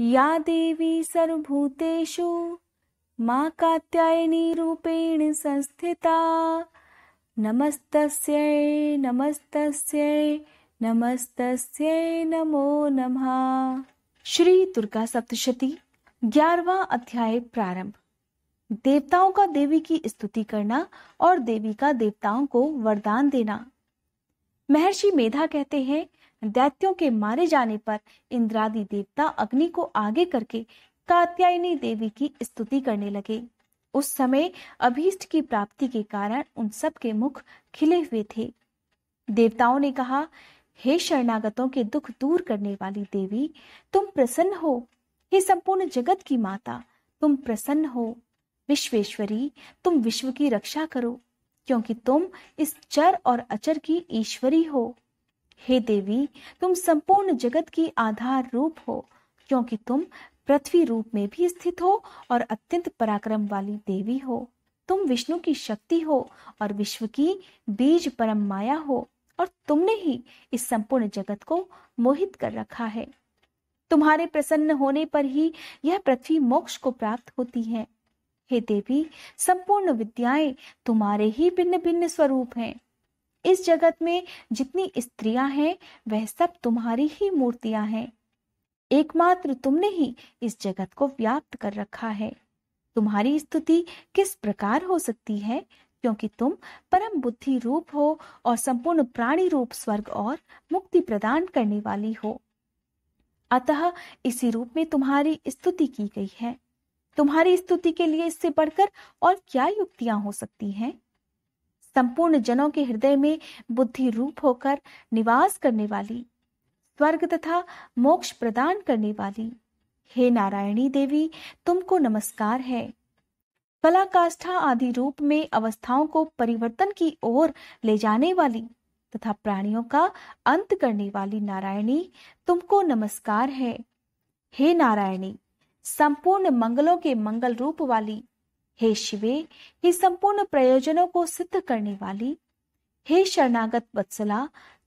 या देवी सर्वभूतेषु मा रूपेण संस्थिता नमस्तस्यै नमस्तस्यै नमस्तस्यै नमो नमः श्री दुर्गा सप्तशती ग्यारहवा अध्याय प्रारंभ देवताओं का देवी की स्तुति करना और देवी का देवताओं को वरदान देना महर्षि मेधा कहते हैं दैत्यों के मारे जाने पर इंद्रादि देवता अग्नि को आगे करके कात्यायनी देवी की स्तुति करने लगे उस समय अभीष्ट की प्राप्ति के कारण उन सब के मुख खिले हुए थे देवताओं ने कहा हे शरणागतों के दुख दूर करने वाली देवी तुम प्रसन्न हो हे संपूर्ण जगत की माता तुम प्रसन्न हो विश्वेश्वरी तुम विश्व की रक्षा करो क्योंकि तुम इस चर और अचर की ईश्वरी हो हे देवी तुम संपूर्ण जगत की आधार रूप हो क्योंकि तुम पृथ्वी रूप में भी स्थित हो और अत्यंत पराक्रम वाली देवी हो तुम विष्णु की शक्ति हो और विश्व की बीज परम माया हो और तुमने ही इस संपूर्ण जगत को मोहित कर रखा है तुम्हारे प्रसन्न होने पर ही यह पृथ्वी मोक्ष को प्राप्त होती है हे देवी संपूर्ण विद्याएं तुम्हारे ही भिन्न भिन्न स्वरूप हैं इस जगत में जितनी स्त्रियां हैं वह सब तुम्हारी ही मूर्तियां हैं एकमात्र तुमने ही इस जगत को व्याप्त कर रखा है तुम्हारी स्तुति किस प्रकार हो सकती है क्योंकि तुम परम बुद्धि रूप हो और संपूर्ण प्राणी रूप स्वर्ग और मुक्ति प्रदान करने वाली हो अतः इसी रूप में तुम्हारी स्तुति की गई है तुम्हारी स्तुति के लिए इससे बढ़कर और क्या युक्तियां हो सकती हैं संपूर्ण जनों के हृदय में बुद्धि रूप होकर निवास करने वाली स्वर्ग तथा मोक्ष प्रदान करने वाली हे नारायणी देवी तुमको नमस्कार है कला काष्ठा आदि रूप में अवस्थाओं को परिवर्तन की ओर ले जाने वाली तथा प्राणियों का अंत करने वाली नारायणी तुमको नमस्कार है हे नारायणी संपूर्ण मंगलों के मंगल रूप वाली हे शिवे हे संपूर्ण प्रयोजनों को सिद्ध करने वाली हे शरणागत वत्सला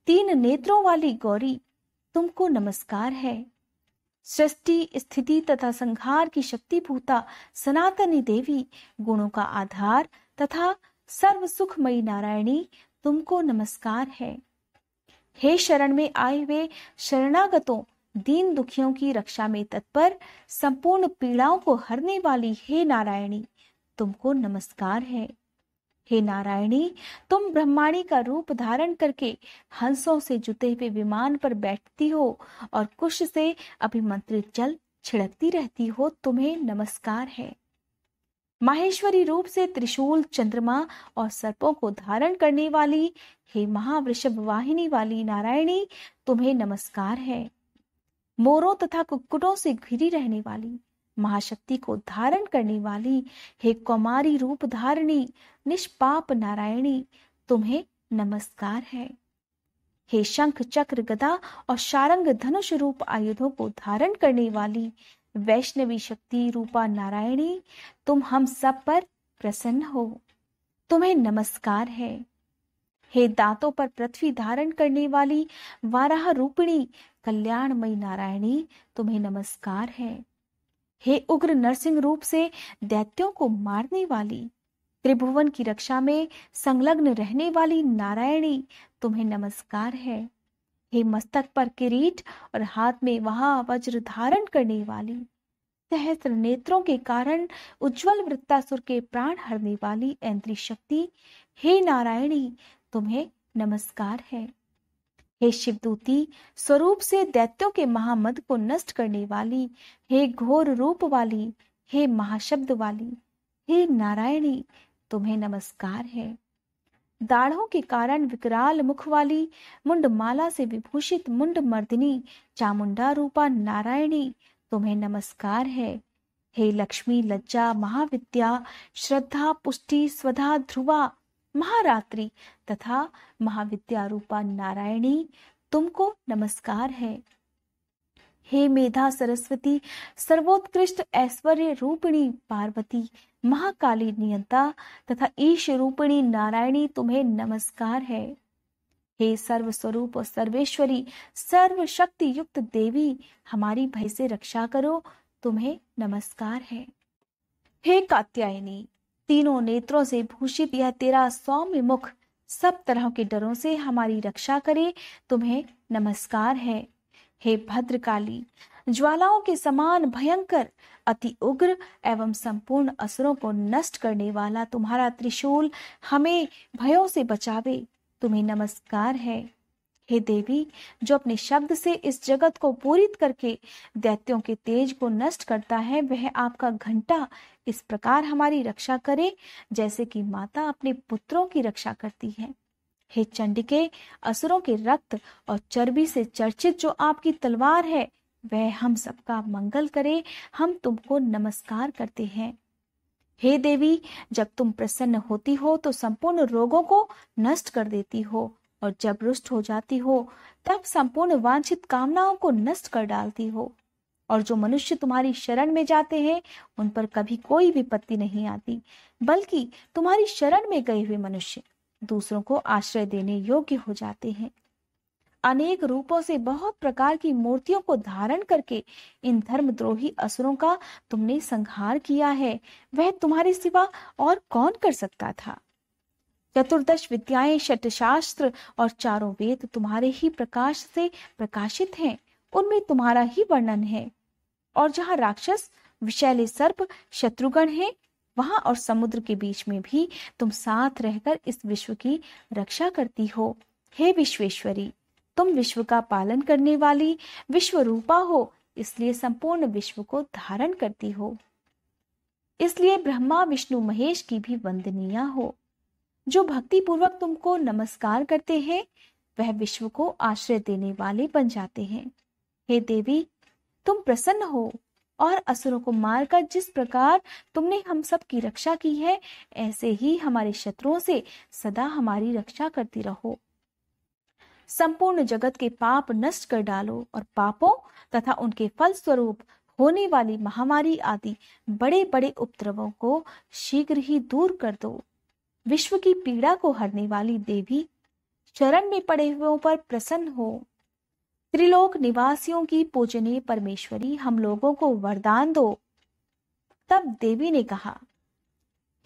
तीन नेत्रों वाली गौरी तुमको नमस्कार है सृष्टि स्थिति तथा संहार की शक्ति भूता सनातनी देवी गुणों का आधार तथा सर्व सुखमयी नारायणी तुमको नमस्कार है हे शरण में आए हुए शरणागतों दीन दुखियों की रक्षा में तत्पर संपूर्ण पीड़ाओं को हरने वाली हे नारायणी तुमको नमस्कार है हे नारायणी तुम ब्रह्माणी का रूप धारण करके हंसों से जुते हुए विमान पर बैठती हो और कुश से अभिमंत्रित जल छिड़कती रहती हो तुम्हें नमस्कार है माहेश्वरी रूप से त्रिशूल चंद्रमा और सर्पों को धारण करने वाली हे महावृषभ वाहिनी वाली नारायणी तुम्हें नमस्कार है मोरों तथा कुक्कुटों से घिरी रहने वाली महाशक्ति को धारण करने वाली हे कौमारी रूप धारिणी निष्पाप नारायणी तुम्हें नमस्कार है हे शंख चक्र गदा और शारंग धनुष रूप आयुधों को धारण करने वाली वैष्णवी शक्ति रूपा नारायणी तुम हम सब पर प्रसन्न हो तुम्हें नमस्कार है हे दांतों पर पृथ्वी धारण करने वाली वाराह रूपिणी कल्याणमयी नारायणी तुम्हें नमस्कार है हे उग्र नरसिंह रूप से दैत्यों को मारने वाली त्रिभुवन की रक्षा में संलग्न रहने वाली नारायणी तुम्हें नमस्कार है हे मस्तक पर किरीट और हाथ में वहां वज्र धारण करने वाली सहस्त्र नेत्रों के कारण उज्जवल वृत्तासुर के प्राण हरने वाली ऐंत्री शक्ति हे नारायणी तुम्हें नमस्कार है हे शिवदूती स्वरूप से दैत्यों के महामद को नष्ट करने वाली हे घोर रूप वाली हे महाशब्द वाली हे नारायणी तुम्हें नमस्कार है दाढ़ों के कारण विकराल मुख वाली मुंड माला से विभूषित मुंड मर्दिनी चामुंडा रूपा नारायणी तुम्हें नमस्कार है हे लक्ष्मी लज्जा महाविद्या श्रद्धा पुष्टि स्वधा ध्रुवा महारात्रि तथा महाविद्या रूपा नारायणी तुमको नमस्कार है हे मेधा सरस्वती सर्वोत्कृष्ट ऐश्वर्य रूपिणी पार्वती महाकाली नियंता तथा ईश रूपिणी नारायणी तुम्हें नमस्कार है हे सर्वस्वरूप और सर्वेश्वरी सर्वशक्ति युक्त देवी हमारी भय से रक्षा करो तुम्हें नमस्कार है हे कात्यायनी तीनों नेत्रों से भूषित यह तेरा सौम्य मुख सब तरह के डरों से हमारी रक्षा करे तुम्हें नमस्कार है हे भद्रकाली ज्वालाओं के समान भयंकर अति उग्र एवं संपूर्ण असुरों को नष्ट करने वाला तुम्हारा त्रिशूल हमें भयों से बचावे तुम्हें नमस्कार है हे देवी जो अपने शब्द से इस जगत को पूरित करके दैत्यों के तेज को नष्ट करता है वह आपका घंटा इस प्रकार हमारी रक्षा करे जैसे कि माता अपने पुत्रों की रक्षा करती है हे चंडिके असुरों के रक्त और चर्बी से चर्चित जो आपकी तलवार है वह हम सबका मंगल करे हम तुमको नमस्कार करते हैं हे देवी जब तुम प्रसन्न होती हो तो संपूर्ण रोगों को नष्ट कर देती हो और जब रुष्ट हो जाती हो तब संपूर्ण वांछित कामनाओं को नष्ट कर डालती हो और जो मनुष्य तुम्हारी शरण में जाते हैं उन पर कभी कोई विपत्ति नहीं आती बल्कि तुम्हारी शरण में गए हुए मनुष्य दूसरों को आश्रय देने योग्य हो जाते हैं अनेक रूपों से बहुत प्रकार की मूर्तियों को धारण करके इन धर्मद्रोही असुरों का तुमने संहार किया है वह तुम्हारे सिवा और कौन कर सकता था चतुर्दश विद्याएं शटशास्त्र और चारों वेद तुम्हारे ही प्रकाश से प्रकाशित हैं उनमें तुम्हारा ही वर्णन है और जहाँ राक्षस विशैले सर्प शत्रुगण हैं वहां और समुद्र के बीच में भी तुम साथ रहकर इस विश्व की रक्षा करती हो हे विश्वेश्वरी तुम विश्व का पालन करने वाली विश्व रूपा हो इसलिए संपूर्ण विश्व को धारण करती हो इसलिए ब्रह्मा विष्णु महेश की भी वंदनीय हो जो भक्ति पूर्वक तुमको नमस्कार करते हैं वह विश्व को आश्रय देने वाले बन जाते हैं हे देवी तुम प्रसन्न हो और असुरों को मारकर जिस प्रकार तुमने हम सब की रक्षा की है ऐसे ही हमारे शत्रुओं से सदा हमारी रक्षा करती रहो संपूर्ण जगत के पाप नष्ट कर डालो और पापों तथा उनके फल स्वरूप होने वाली महामारी आदि बड़े बड़े उपद्रवों को शीघ्र ही दूर कर दो विश्व की पीड़ा को हरने वाली देवी शरण में पड़े हुओं पर प्रसन्न हो त्रिलोक निवासियों की पूजनीय परमेश्वरी हम लोगों को वरदान दो तब देवी ने कहा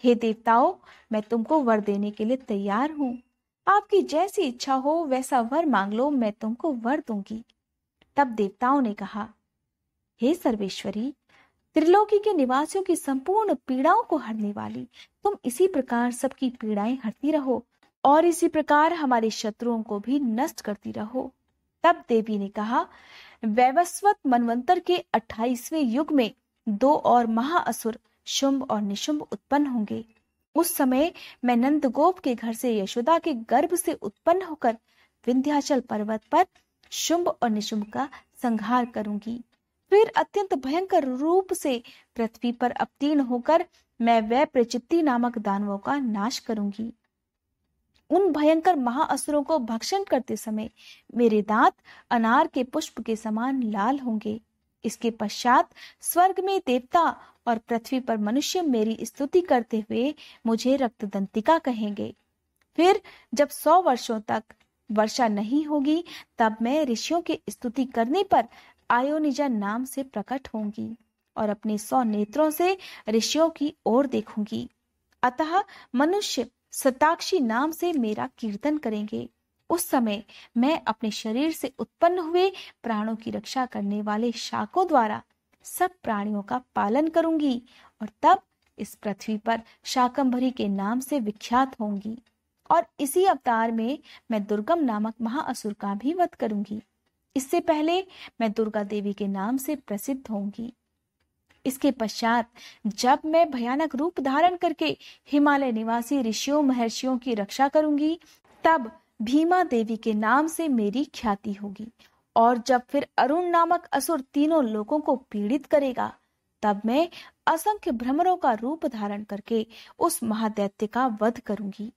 हे देवताओं मैं तुमको वर देने के लिए तैयार हूं आपकी जैसी इच्छा हो वैसा वर मांग लो मैं तुमको वर दूंगी तब देवताओं ने कहा हे सर्वेश्वरी त्रिलोकी के निवासियों की संपूर्ण पीड़ाओं को हरने वाली तुम इसी प्रकार सबकी पीड़ाएं हरती रहो और इसी प्रकार हमारे शत्रुओं को भी नष्ट करती रहो तब देवी ने कहा वैवस्वत मनवंतर के 28वें युग में दो और महाअसुर शुंभ और निशुंभ उत्पन्न होंगे उस समय मैं नंदगोप के घर से यशोदा के गर्भ से उत्पन्न होकर विंध्याचल पर्वत पर शुंभ और निशुंभ का संहार करूंगी फिर अत्यंत भयंकर रूप से पृथ्वी पर अवतीर्ण होकर मैं वह प्रचिति नामक दानवों का नाश करूंगी उन भयंकर महाअसुरों को भक्षण करते समय मेरे दांत अनार के पुष्प के समान लाल होंगे इसके पश्चात स्वर्ग में देवता और पृथ्वी पर मनुष्य मेरी स्तुति करते हुए मुझे रक्त दंतिका कहेंगे फिर जब सौ वर्षों तक वर्षा नहीं होगी तब मैं ऋषियों की स्तुति करने पर आयोनिजा नाम से प्रकट होंगी और अपने सौ नेत्रों से ऋषियों की ओर देखूंगी अतः मनुष्य सताक्षी नाम से मेरा कीर्तन करेंगे उस समय मैं अपने शरीर से उत्पन्न हुए प्राणों की रक्षा करने वाले शाकों द्वारा सब प्राणियों का पालन करूंगी और तब इस पृथ्वी पर शाकंभरी के नाम से विख्यात होंगी और इसी अवतार में मैं दुर्गम नामक महाअसुर का भी वध करूंगी इससे पहले मैं दुर्गा देवी के नाम से प्रसिद्ध होंगी इसके पश्चात जब मैं भयानक रूप धारण करके हिमालय निवासी ऋषियों महर्षियों की रक्षा करूंगी तब भीमा देवी के नाम से मेरी ख्याति होगी और जब फिर अरुण नामक असुर तीनों लोगों को पीड़ित करेगा तब मैं असंख्य भ्रमरों का रूप धारण करके उस महादैत्य का वध करूंगी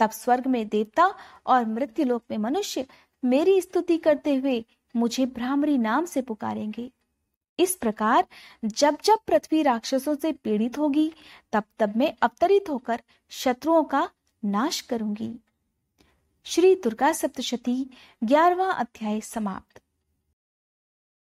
तब स्वर्ग में देवता और मृत्यु लोक में मनुष्य मेरी स्तुति करते हुए मुझे भ्रामरी नाम से पुकारेंगे इस प्रकार जब जब पृथ्वी राक्षसों से पीड़ित होगी तब तब मैं अवतरित होकर शत्रुओं का नाश करूंगी श्री दुर्गा सप्तशती ग्यारहवा अध्याय समाप्त